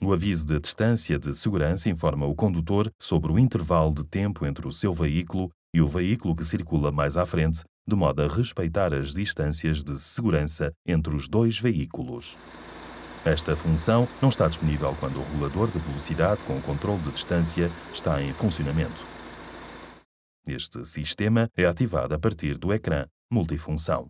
O aviso de distância de segurança informa o condutor sobre o intervalo de tempo entre o seu veículo e o veículo que circula mais à frente, de modo a respeitar as distâncias de segurança entre os dois veículos. Esta função não está disponível quando o regulador de velocidade com o controle de distância está em funcionamento. Este sistema é ativado a partir do ecrã multifunção.